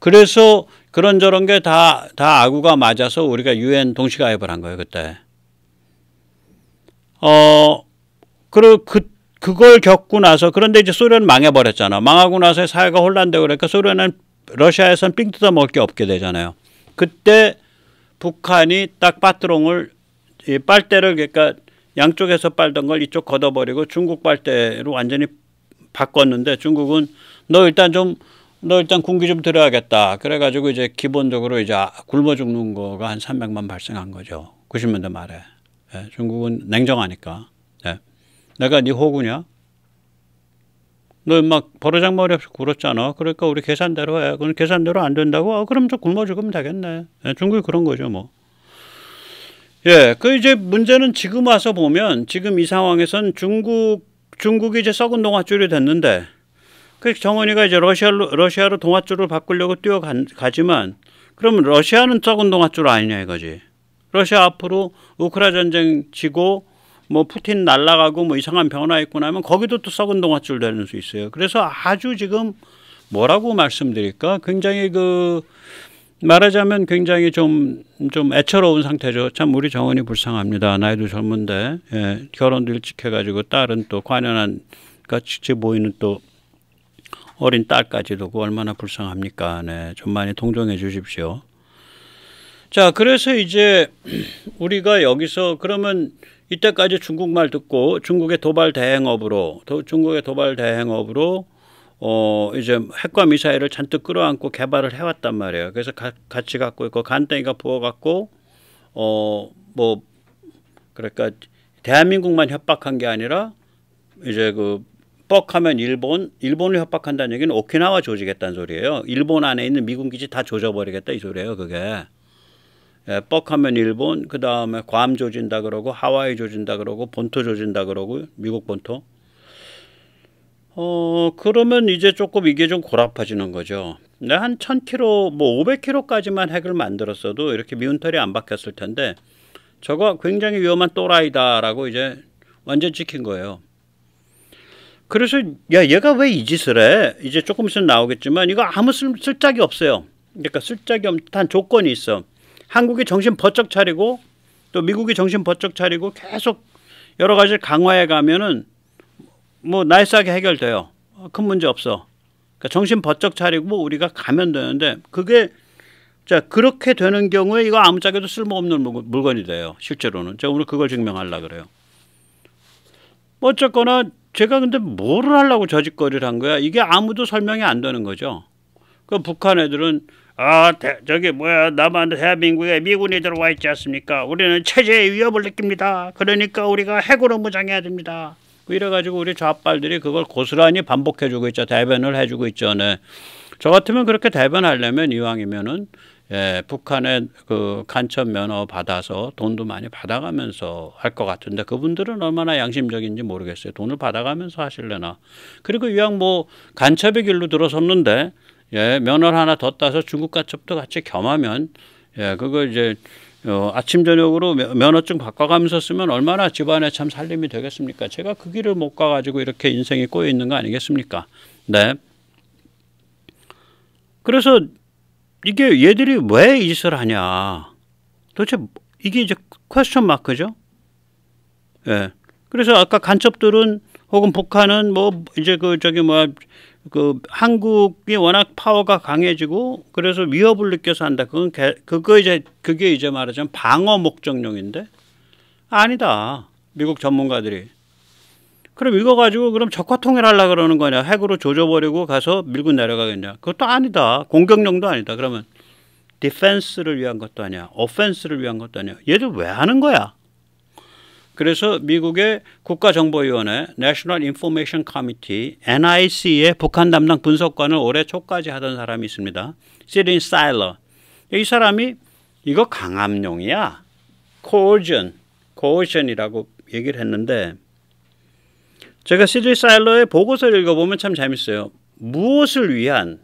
그래서 그런저런 게 다 다 아구가 맞아서 우리가 유엔 동시가입을 한 거예요 그때. 어 그리고 그 그걸 겪고 나서 그런데 이제 소련 망해버렸잖아. 망하고 나서 사회가 혼란되고 그러니까 소련은 러시아에선 삥 뜯어 먹을 게 없게 되잖아요. 그때 북한이 딱 빠뜨롱을 이 빨대를 그러니까 양쪽에서 빨던 걸 이쪽 걷어버리고 중국 빨대로 완전히 바꿨는데 중국은 너 일단 좀너 일단 군기 좀 들어야겠다. 그래가지고 이제 기본적으로 이제 아, 굶어 죽는 거가 한 300만 발생한 거죠. 90년대 말에. 예, 중국은 냉정하니까. 예. 내가 네 호구냐? 너 막 버르장머리 없이 굴었잖아. 그러니까 우리 계산대로 해. 그럼 계산대로 안 된다고? 아, 그럼 저 굶어 죽으면 되겠네. 예, 중국이 그런 거죠, 뭐. 예, 그 이제 문제는 지금 와서 보면 지금 이 상황에선 중국 중국이 이제 썩은 동화줄이 됐는데 그 정원이가 이제 러시아 로 러시아로 동화줄을 바꾸려고 뛰어가지만 그러면 러시아는 썩은동화줄 아니냐 이거지. 러시아 앞으로 우크라 이나 전쟁 지고 뭐 푸틴 날라가고 뭐 이상한 변화 있고 나면 거기도 또 썩은 동아줄 되는 수 있어요. 그래서 아주 지금 뭐라고 말씀드릴까? 굉장히 그 말하자면 굉장히 좀, 좀 애처로운 상태죠. 참, 우리 정원이 불쌍합니다. 나이도 젊은데, 예, 결혼도 일찍 해가지고 딸은 또 관연한, 같이 보이는 또 어린 딸까지 두고 그 얼마나 불쌍합니까? 네, 좀 많이 동정해 주십시오. 자, 그래서 이제 우리가 여기서 그러면 이때까지 중국말 듣고 중국의 도발 대행업으로 도, 중국의 도발 대행업으로 어 이제 핵과 미사일을 잔뜩 끌어안고 개발을 해왔단 말이에요. 그래서 가, 같이 갖고 있고 간땡이가 부어갖고 어뭐 그러니까 대한민국만 협박한 게 아니라 이제 그 협박하면 일본, 일본을 협박한다는 얘기는 오키나와 조지겠다는 소리예요. 일본 안에 있는 미군 기지 다 조져버리겠다 이 소리예요. 그게. 예, 뻑하면 일본, 그 다음에 괌 조진다 그러고 하와이 조진다 그러고 본토 조진다 그러고 미국 본토. 어 그러면 이제 조금 이게 좀골아파지는 거죠. 근데 한 1000km 뭐 500km까지만 핵을 만들었어도 이렇게 미운털이 안 박혔을 텐데 저거 굉장히 위험한 또라이다라고 이제 완전 찍힌 거예요. 그래서 야 얘가 왜 이 짓을 해? 이제 조금 있으면 나오겠지만 이거 아무 쓸, 쓸짝이 없어요. 그러니까 쓸짝이 없단 조건이 있어. 한국이 정신 버쩍 차리고 또 미국이 정신 버쩍 차리고 계속 여러 가지를 강화해 가면은 뭐 나이스하게 해결돼요. 어, 큰 문제 없어. 그러니까 정신 버쩍 차리고 우리가 가면 되는데 그게 자 그렇게 되는 경우에 이거 아무짝에도 쓸모없는 물건이 돼요. 실제로는 제가 오늘 그걸 증명하려 그래요. 어쨌거나 제가 근데 뭐를 하려고 저짓거리를 한 거야? 이게 아무도 설명이 안 되는 거죠. 그 북한 애들은 아 대, 저기 뭐야 남한 대한민국에 미군이 들어와 있지 않습니까? 우리는 체제의 위협을 느낍니다. 그러니까 우리가 핵으로 무장해야 됩니다. 뭐 이래가지고 우리 좌빨들이 그걸 고스란히 반복해주고 있죠. 대변을 해주고 있죠. 네. 저 같으면 그렇게 대변하려면 이왕이면은 예, 북한의 그 간첩 면허 받아서 돈도 많이 받아가면서 할 것 같은데 그분들은 얼마나 양심적인지 모르겠어요. 돈을 받아가면서 하실려나 그리고 이왕 뭐 간첩의 길로 들어섰는데 예, 면허를 하나 더 따서 중국 간첩도 같이 겸하면 예, 그거 이제 어, 아침 저녁으로 면허증 바꿔가면서 쓰면 얼마나 집안에 참 살림이 되겠습니까? 제가 그 길을 못 가가지고 이렇게 인생이 꼬여 있는 거 아니겠습니까? 네. 그래서 이게 얘들이 왜이 짓을 하냐. 도대체 이게 이제 퀘스천 마크죠. 예. 그래서 아까 간첩들은 혹은 북한은 뭐 이제 그 저기 뭐야 그 한국이 워낙 파워가 강해지고 그래서 위협을 느껴서 한다. 그건 개, 그거 이제 그게 이제 말하자면 방어 목적용인데 아니다. 미국 전문가들이 그럼 이거 가지고 그럼 적화통일 하려 그러는 거냐? 핵으로 조져버리고 가서 밀고 내려가겠냐? 그것도 아니다. 공격용도 아니다. 그러면 디펜스를 위한 것도 아니야. 오펜스를 위한 것도 아니야. 얘들 왜 하는 거야? 그래서 미국의 국가정보위원회 National Information Committee NIC의 북한 담당 분석관을 올해 초까지 하던 사람이 있습니다. 시린 사일러. 이 사람이 이거 강압용이야. 코어전, coercion, 코어전이라고 얘기를 했는데 제가 CJ 사일러의 보고서를 읽어보면 참 재밌어요. 무엇을 위한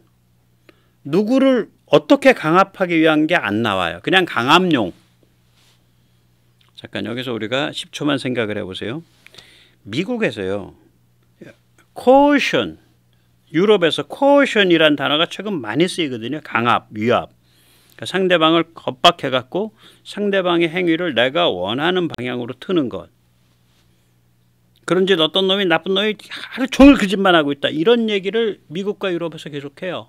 누구를 어떻게 강압하기 위한 게 안 나와요. 그냥 강압용. 잠깐 여기서 우리가 10초만 생각을 해보세요. 미국에서요. c a 유럽에서 c a 이란 단어가 최근 많이 쓰이거든요. 강압, 위압. 그러니까 상대방을 겁박해 갖고 상대방의 행위를 내가 원하는 방향으로 트는 것. 그런 짓 어떤 놈이 나쁜 놈이 하루 종일 그 짓만 하고 있다. 이런 얘기를 미국과 유럽에서 계속해요.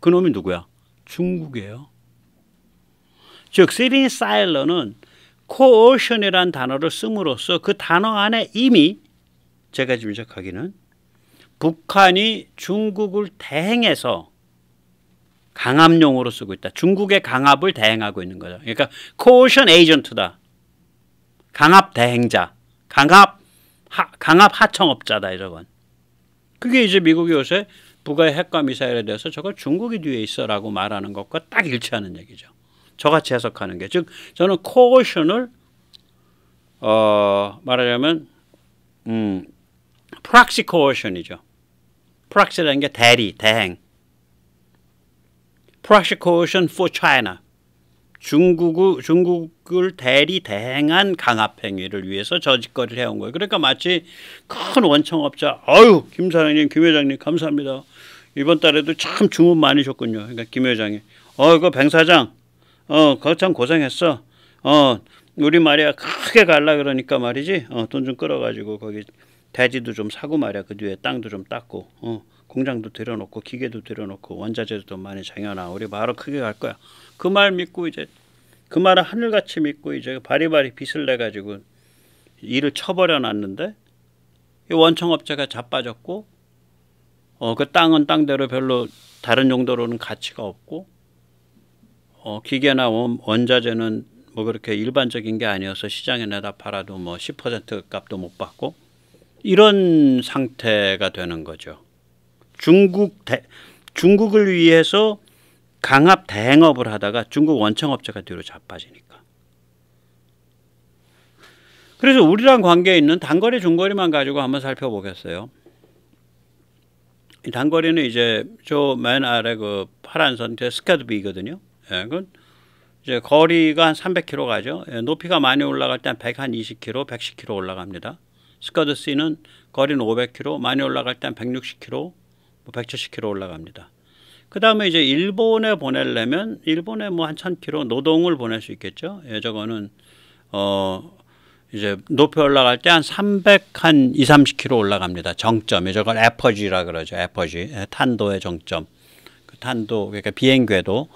그 놈이 누구야? 중국이에요. 즉 시린 사일러는 코오션이라는 단어를 쓰므로써그 단어 안에 이미 제가 짐작하기는 북한이 중국을 대행해서 강압용으로 쓰고 있다. 중국의 강압을 대행하고 있는 거죠. 그러니까 코오션 에이전트다. 강압 대행자, 강압 하, 강압 하청업자다 저건. 그게 이제 미국이 요새 북의 핵과 미사일에 대해서 저거 중국이 뒤에 있어라고 말하는 것과 딱 일치하는 얘기죠. 저같이 해석하는 게 즉 저는 코어션을 어, 말하자면 음, 프락시 코어션이죠. 프락시라는 게 대리, 대행. 프락시 코어션 for China. 중국을, 중국을 대리 대행한 강압 행위를 위해서 저짓거리를 해온 거예요. 그러니까 마치 큰 원청업자, 아유 김 사장님, 김 회장님 감사합니다. 이번 달에도 참 주문 많이 줬군요. 그러니까 김 회장이, 어 이거 뱅 사장, 어 그거 참 고생했어. 어 우리 말이야 크게 갈라 그러니까 말이지. 어 돈 좀 끌어가지고 거기 대지도좀 사고 말이야. 그 뒤에 땅도 좀 닦고. 어. 공장도 들여놓고 기계도 들여놓고 원자재도 많이 쟁여놔. 우리 바로 크게 갈 거야. 그 말 믿고 이제 그 말을 하늘같이 믿고 이제 바리바리 빚을 내 가지고 일을 쳐버려 놨는데 이원청업체가 자빠졌고 어 그 땅은 땅대로 별로 다른 용도로는 가치가 없고 어 기계나 원, 원자재는 뭐 그렇게 일반적인 게 아니어서 시장에 내다 팔아도 뭐 10% 값도 못 받고 이런 상태가 되는 거죠. 중국 대, 중국을 위해서 강압 대행업을 하다가 중국 원청업체가 뒤로 자빠지니까. 그래서 우리랑 관계에 있는 단거리 중거리만 가지고 한번 살펴보겠어요. 이 단거리는 이제 저 맨 아래 그 파란 선 스카드비거든요. 예, 그건 이제 거리가 한 300km 가죠. 예, 높이가 많이 올라갈 때 한1 20km, 110km 올라갑니다. 스카드 C는 거리는 500km, 많이 올라갈 때 한 160km, 170km 올라갑니다. 그 다음에 이제 일본에 보내려면 일본에 뭐 한 1000km 노동을 보낼 수 있겠죠. 예, 저거는 어 이제 높이 올라갈 때 한 300, 한 2, 30km 올라갑니다. 정점이 저걸 에퍼지라 그러죠. 에퍼지 예, 탄도의 정점. 그 탄도 그러니까 비행 궤도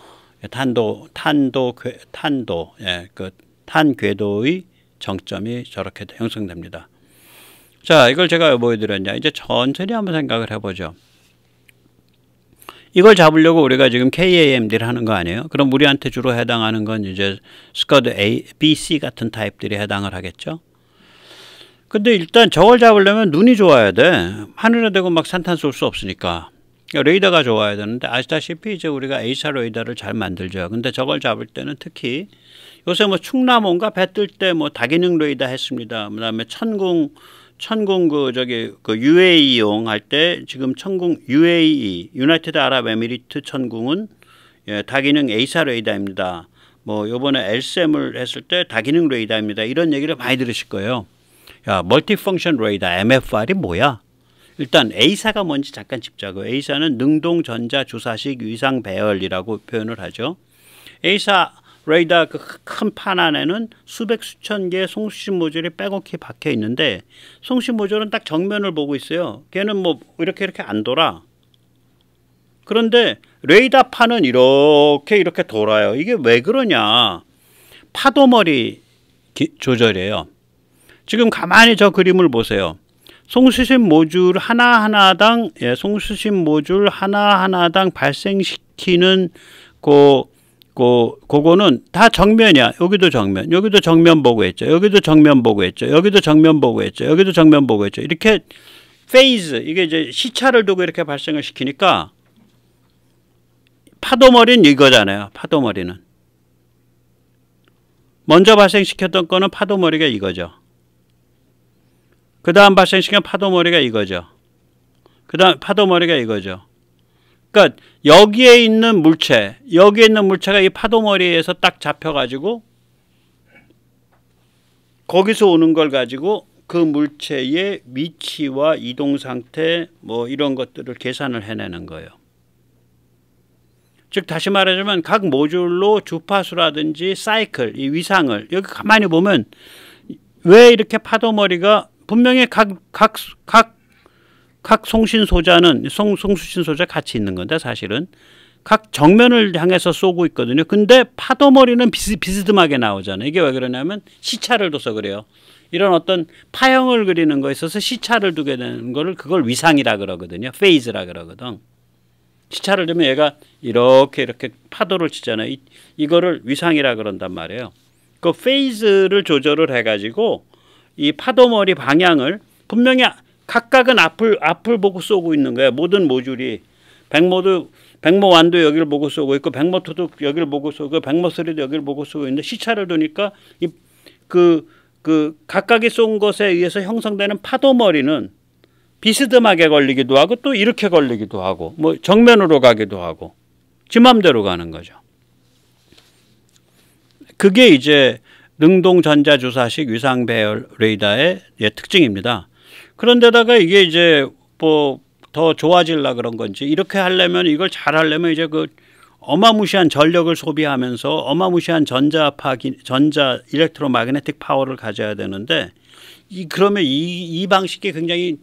예, 탄도 탄도 궤, 탄도 예, 그 탄 궤도의 정점이 저렇게 형성됩니다. 자, 이걸 제가 왜 뭐 보여드렸냐? 이제 천천히 한번 생각을 해보죠. 이걸 잡으려고 우리가 지금 KAMD를 하는 거 아니에요? 그럼 우리한테 주로 해당하는 건 이제 스쿼드 A, B, C 같은 타입들이 해당을 하겠죠? 근데 일단 저걸 잡으려면 눈이 좋아야 돼. 하늘에 대고 막 산탄 쏠 수 없으니까. 그러니까 레이더가 좋아야 되는데 아시다시피 이제 우리가 A사 레이더를 잘 만들죠. 근데 저걸 잡을 때는 특히 요새 뭐 충남온가 배뜰 때 뭐 다기능 레이더 했습니다. 그다음에 천궁 천공 그 저기 그 UAE용 할 때 지금 천공 UAE 유나이티드 아랍 에미리트 천공은 예, 다기능 에이사 레이더입니다. 뭐 요번에 LSM을 했을 때 다기능 레이더입니다. 이런 얘기를 많이 들으실 거예요. 야, 멀티 펑션 레이더 MFR이 뭐야? 일단 A사가 뭔지 잠깐 짚자고요. A사는 능동 전자 주사식 위상 배열이라고 표현을 하죠. A사 레이더 그큰 판 안에는 수백 수천 개의 송수신 모듈이 빼곡히 박혀 있는데 송수신 모듈은 딱 정면을 보고 있어요. 걔는 뭐 이렇게 이렇게 안 돌아. 그런데 레이더 판은 이렇게 이렇게 돌아요. 이게 왜 그러냐? 파도머리 기, 조절이에요. 지금 가만히 저 그림을 보세요. 송수신 모듈 하나하나당 예, 송수신 모듈 하나하나당 발생시키는 그 고, 그거는 다 정면이야. 여기도 정면, 여기도 정면 보고 했죠. 여기도 정면 보고 했죠. 여기도 정면 보고 했죠. 여기도 정면 보고 했죠. 이렇게 페이즈, 이게 이제 시차를 두고 이렇게 발생을 시키니까 파도머리는 이거잖아요. 파도머리는. 먼저 발생시켰던 거는 파도머리가 이거죠. 그 다음 발생시킨 파도머리가 이거죠. 그 다음 파도머리가 이거죠. 그러니까 여기에 있는 물체, 여기에 있는 물체가 이 파도머리에서 딱 잡혀가지고 거기서 오는 걸 가지고 그 물체의 위치와 이동 상태 뭐 이런 것들을 계산을 해내는 거예요. 즉 다시 말하자면 각 모듈로 주파수라든지 사이클, 이 위상을 여기 가만히 보면 왜 이렇게 파도머리가 분명히 각 각, 각각 송신 소자는 송, 송수신 소자 같이 있는 건데 사실은 각 정면을 향해서 쏘고 있거든요. 근데 파도머리는 비스, 비스듬하게 나오잖아요. 이게 왜 그러냐면 시차를 둬서 그래요. 이런 어떤 파형을 그리는 거에 있어서 시차를 두게 되는 거를 그걸 위상이라 그러거든요. 페이즈라 그러거든. 시차를 두면 얘가 이렇게 이렇게 파도를 치잖아요. 이, 이거를 위상이라 그런단 말이에요. 그 페이즈를 조절을 해가지고 이 파도머리 방향을 분명히 각각은 앞을 앞을 보고 쏘고 있는 거야. 모든 모듈이 백모도 백모 완도 여기를 보고 쏘고 있고 백모토도 여기를 보고 쏘고 백모소리도 여기를 보고 쏘고 있는데 시차를 두니까 그그 그 각각이 쏜 것에 의해서 형성되는 파도머리는 비스듬하게 걸리기도 하고 또 이렇게 걸리기도 하고 뭐 정면으로 가기도 하고 지 맘대로 가는 거죠. 그게 이제 능동 전자주사식 위상 배열 레이더의 특징입니다. 그런데다가 이게 이제 뭐 더 좋아질라 그런 건지 이렇게 하려면 이걸 잘 하려면 이제 그 어마무시한 전력을 소비하면서 어마무시한 전자파 전자 일렉트로마그네틱 파워를 가져야 되는데 이 그러면 이, 이 방식이 굉장히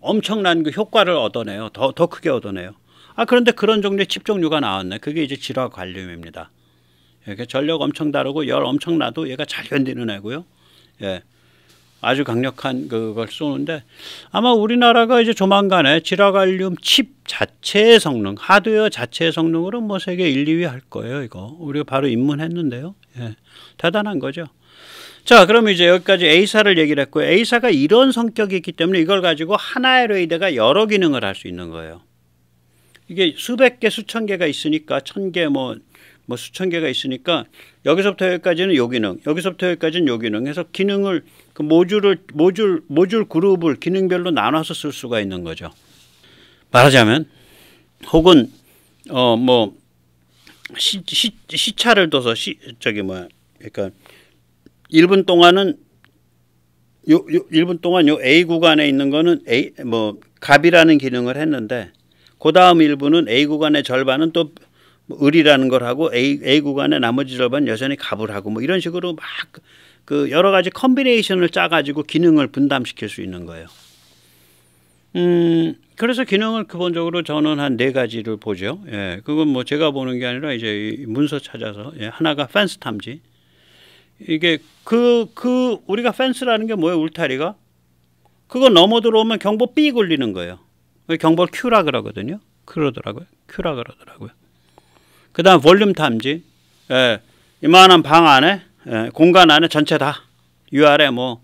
엄청난 그 효과를 얻어내요. 더, 더 크게 얻어내요. 아, 그런데 그런 종류의 칩 종류가 나왔네. 그게 이제 질화 관리입니다 이렇게 전력 엄청 다르고 열 엄청 나도 얘가 잘 견디는 애고요. 예. 아주 강력한 그걸 쏘는데 아마 우리나라가 이제 조만간에 지라갈륨 칩 자체의 성능, 하드웨어 자체의 성능으로 뭐 세계 1, 2위 할 거예요, 이거. 우리가 바로 입문했는데요. 예. 대단한 거죠. 자, 그럼 이제 여기까지 A사를 얘기를 했고 A사가 이런 성격이 있기 때문에 이걸 가지고 하나의 레이더가 여러 기능을 할 수 있는 거예요. 이게 수백 개, 수천 개가 있으니까 천 개, 뭐뭐 수천 개가 있으니까 여기서부터 여기까지는 요 기능, 여기서부터 여기까지는 요 기능 해서 기능을 그 모듈을 모듈 모듈 그룹을 기능별로 나눠서 쓸 수가 있는 거죠. 말하자면 혹은 어 뭐 시, 시, 시차를 둬서 시 저기 뭐야 그러니까 1분 동안은 요, 요 1분 동안 요 A 구간에 있는 거는 A 뭐 갑이라는 기능을 했는데 그 다음 1분은 A 구간의 절반은 또 을이라는 걸 하고 A, A 구간에 나머지 절반 여전히 갑을 하고 뭐 이런 식으로 막 그 여러 가지 컨비네이션을 짜가지고 기능을 분담시킬 수 있는 거예요. 음, 그래서 기능을 기본적으로 저는 한 네 가지를 보죠. 예, 그건 뭐 제가 보는 게 아니라 이제 문서 찾아서 예, 하나가 펜스 탐지. 이게 그, 그 우리가 펜스라는 게 뭐예요? 울타리가? 그거 넘어 들어오면 경보 B 걸리는 거예요. 경보 Q라 그러거든요. 그러더라고요. Q라 그러더라고요. 그 다음 볼륨 탐지. 예, 이만한 방 안에, 예, 공간 안에 전체 다. 위아래 뭐,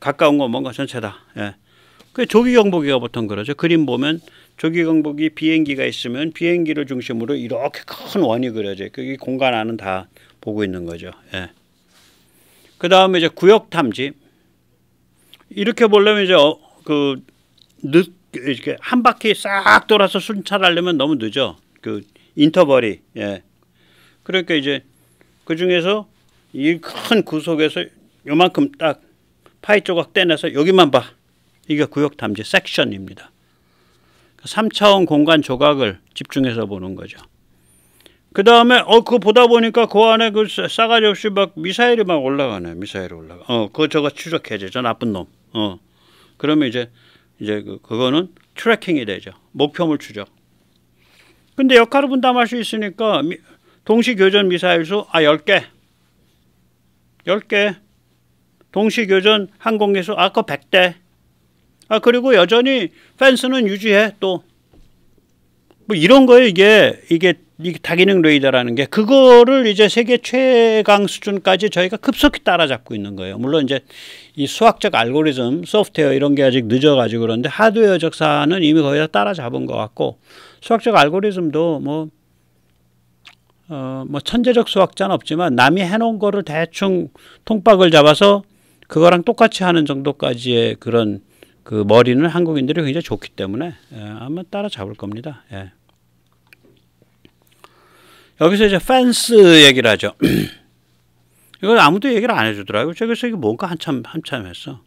가까운 거 뭔가 전체 다. 예. 그 조기 경보기가 보통 그러죠. 그림 보면 조기 경보기 비행기가 있으면 비행기를 중심으로 이렇게 큰 원이 그려져요. 그게 공간 안은 다 보고 있는 거죠. 예. 그 다음에 이제 구역 탐지. 이렇게 보려면 이제 어, 그, 늦, 이렇게 한 바퀴 싹 돌아서 순찰하려면 너무 늦어. 그 인터벌이 예. 그러니까 이제 그 중에서 이 큰 구속에서 요만큼 딱 파이 조각 떼내서 여기만 봐. 이게 구역 탐지 섹션입니다. 3차원 공간 조각을 집중해서 보는 거죠. 그 다음에 어 그거 보다 보니까 그 안에 그 싸가지 없이 막 미사일이 막 올라가네. 미사일 올라가. 어 그거 저거 추적해야저 나쁜 놈. 어 그러면 이제 이제 그, 그거는 트래킹이 되죠. 목표물 추적. 근데 역할을 분담할 수 있으니까 동시교전 미사일 수아 10개. 10개. 동시교전 항공기수 아까 100대. 아 그리고 여전히 펜스는 유지해 또. 뭐 이런 거예요 이게 이게 이 다기능 레이더라는 게 그거를 이제 세계 최강 수준까지 저희가 급속히 따라잡고 있는 거예요. 물론 이제 이 수학적 알고리즘, 소프트웨어 이런 게 아직 늦어가지고 그런데 하드웨어적 사는 이미 거의 다 따라잡은 것 같고 수학적 알고리즘도 뭐, 어, 뭐 천재적 수학자는 없지만 남이 해놓은 거를 대충 통박을 잡아서 그거랑 똑같이 하는 정도까지의 그런 그 머리는 한국인들이 굉장히 좋기 때문에 예, 아마 따라잡을 겁니다. 예. 여기서 이제 펜스 얘기를 하죠. 이걸 아무도 얘기를 안 해주더라고요. 그래서 이게 뭔가 한참 한참 했어.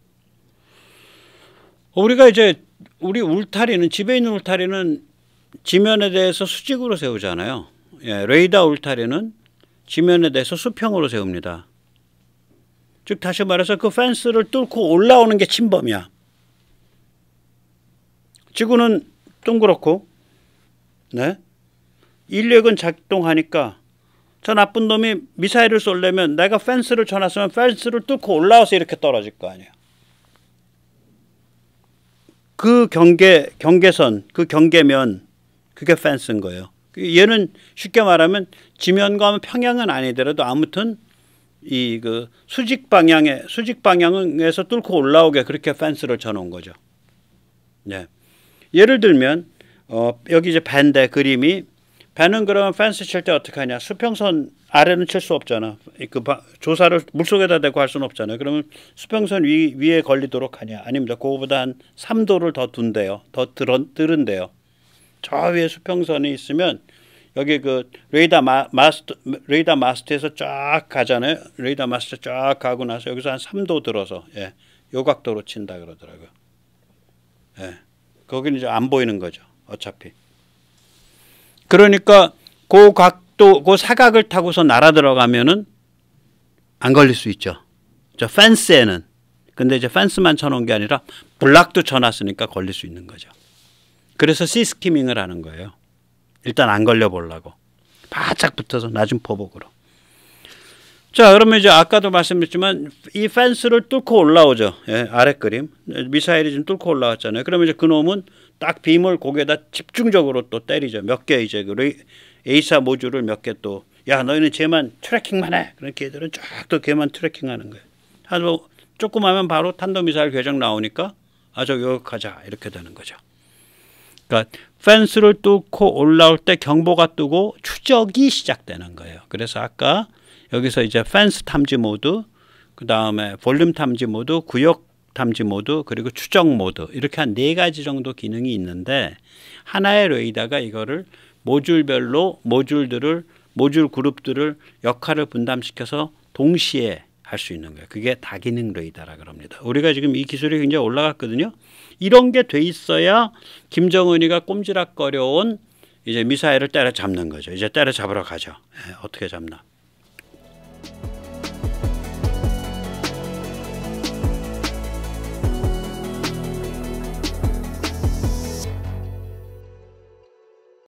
어, 우리가 이제 우리 울타리는 집에 있는 울타리는 지면에 대해서 수직으로 세우잖아요. 예, 레이더 울타리는 지면에 대해서 수평으로 세웁니다. 즉 다시 말해서 그 펜스를 뚫고 올라오는 게 침범이야. 지구는 동그랗고 네? 인력은 작동하니까 저 나쁜 놈이 미사일을 쏠려면 내가 펜스를 쳐놨으면 펜스를 뚫고 올라와서 이렇게 떨어질 거 아니에요. 그 경계 경계선 그 경계면 그게 펜스인 거예요. 그 얘는 쉽게 말하면 지면과 평양은 아니더라도 아무튼 이 그 수직 방향에 수직 방향에서 뚫고 올라오게 그렇게 펜스를 쳐놓은 거죠. 네. 예를 들면 어, 여기 이제 반대 그림이 배는 그러면 펜스 칠 때 어떻게 하냐? 수평선 아래는 칠 수 없잖아. 그 바, 조사를 물속에다 대고 할 수는 없잖아요. 그러면 수평선 위, 위에 걸리도록 하냐? 아닙니다. 그거보다 한 3도를 더 둔대요. 더 들은, 들은대요. 저 위에 수평선이 있으면 여기 그 레이더 마, 마스트 레이더 마스트에서 쫙 가잖아요. 레이더 마스트 쫙 가고 나서 여기서 한 3도 들어서 예. 요각도로 친다 그러더라고요. 예. 거기는 이제 안 보이는 거죠. 어차피. 그러니까 그 각도, 그 사각을 타고서 날아 들어가면은 안 걸릴 수 있죠. 저 펜스에는. 근데 이제 펜스만 쳐놓은 게 아니라 블락도 쳐놨으니까 걸릴 수 있는 거죠. 그래서 시스키밍을 하는 거예요. 일단 안 걸려 보려고. 바짝 붙어서 낮은 포복으로. 자, 그러면 이제 아까도 말씀드렸지만 이 펜스를 뚫고 올라오죠. 예, 아래 그림. 미사일이 지금 뚫고 올라왔잖아요. 그러면 이제 그놈은 딱 빔을 고개다 에 집중적으로 또 때리죠. 몇 개 이제 그 에이사 모듈을 몇 개또야 너희는 쟤만 트래킹만 해. 그런니들은 쫙또 걔만 트래킹하는 거예요. 한뭐 조금 하면 바로 탄도미사일 계정 나오니까 아저 요격하자 이렇게 되는 거죠. 그러니까 펜스를 뚫고 올라올 때 경보가 뜨고 추적이 시작되는 거예요. 그래서 아까 여기서 이제 펜스 탐지 모드, 그 다음에 볼륨 탐지 모드, 구역 탐지 모드 그리고 추적 모드 이렇게 한 네 가지 정도 기능이 있는데 하나의 레이더가 이거를 모듈별로 모듈들을 모듈 그룹들을 역할을 분담시켜서 동시에 할 수 있는 거예요. 그게 다기능 레이더라 그럽니다. 우리가 지금 이 기술이 굉장히 올라갔거든요. 이런 게 돼 있어야 김정은이가 꼼지락거려온 이제 미사일을 때려잡는 거죠. 이제 때려잡으러 가죠. 네, 어떻게 잡나.